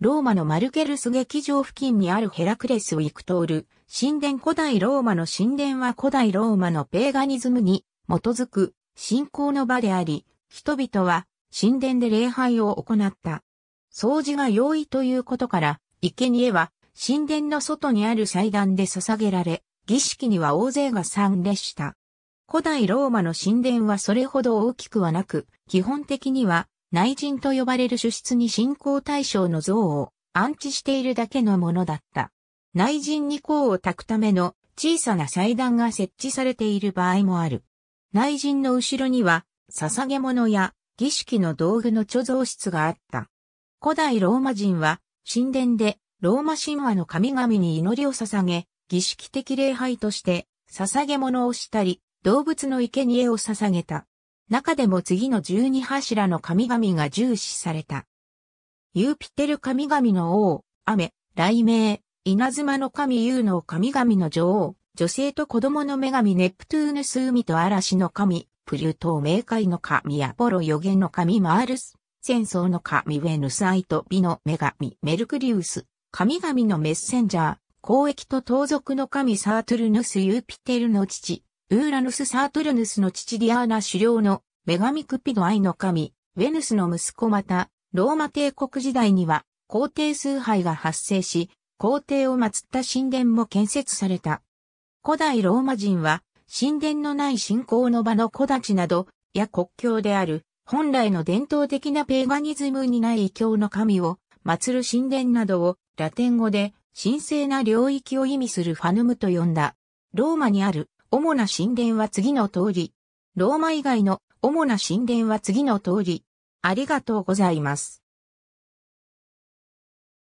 ローマのマルケルス劇場付近にあるヘラクレス・ウィクトール、神殿古代ローマの神殿は古代ローマのペーガニズムに基づく信仰の場であり、人々は神殿で礼拝を行った。掃除が容易ということから、生贄は神殿の外にある祭壇で捧げられ、儀式には大勢が参列した。古代ローマの神殿はそれほど大きくはなく、基本的には内陣と呼ばれる主室に信仰対象の像を安置しているだけのものだった。内陣に甲を焚くための小さな祭壇が設置されている場合もある。内陣の後ろには、捧げ物や儀式の道具の貯蔵室があった。古代ローマ人は、神殿でローマ神話の神々に祈りを捧げ、儀式的礼拝として、捧げ物をしたり、動物の生贄を捧げた。中でも次の十二柱の神々が重視された。ユーピテル神々の王、雨、雷鳴、稲妻の神ユーノ神々の女王、女性と子供の女神ネプトゥーヌス海と嵐の神、プリュート冥界の神アポロ予言の神マールス、戦争の神ウェヌスアイト美の女神メルクリウス、神々のメッセンジャー、交易と盗賊の神サートゥルヌスユーピテルの父、ウーラヌス・サートルヌスの父ディアーナ狩猟の女神クピド愛の神、ウェヌスの息子また、ローマ帝国時代には皇帝崇拝が発生し、皇帝を祀った神殿も建設された。古代ローマ人は、神殿のない信仰の場の小立ちなど、や国境である、本来の伝統的なペーガニズムにない異教の神を、祀る神殿などを、ラテン語で、神聖な領域を意味するファヌムと呼んだ。ローマにある主な神殿は次の通り。ローマ以外の主な神殿は次の通り。ありがとうございます。